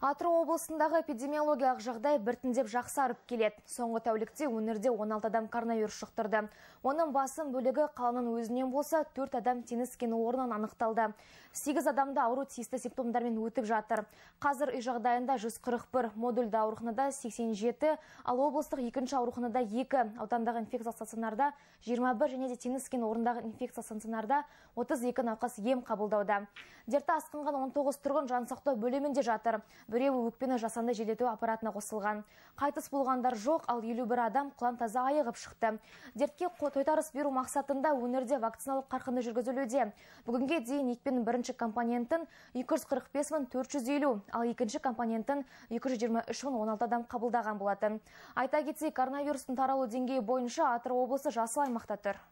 Атырау облысындағы эпидемиологиялық жағдай біртіндеп жақсарып келеді. Соңғы тәулікте өңірде 16 адам коронавирус шықтырды. Оның басым бөлігі қаланың өзінен болса, 4 адам теніс кені орнынан анықталды. 8 адамда ауру тиісті симптомдармен өтіп жатыр. Қазір үй жағдайында 141, модульді ауруханада 87, ал облыстық екінші ауруханада 2, аудандағы инфекция стационарда 21 және де теңіз кені орнындағы инфекциялық стационарда 32 науқас ем қабылдауда. Дерті асқынған 19 тұрғын жансақтау бөлімінде жатыр біреуі өкпені жасанды желдету аппаратына қосылған қайтыс болғандар жоқ ал елу бір адам құлан таза айығып шықты дертке тойтарыс беру мақсатында өңірде вакциналық қарқынды жүргізілуде бүгінге дейін екпенің бірінші компонентін бес мың ал екінші компонентін үш адам қабылдаған болатын айта кетейік коронавирустың таралу деңгейі бойынша атырау облысы жасыл аймақта тұр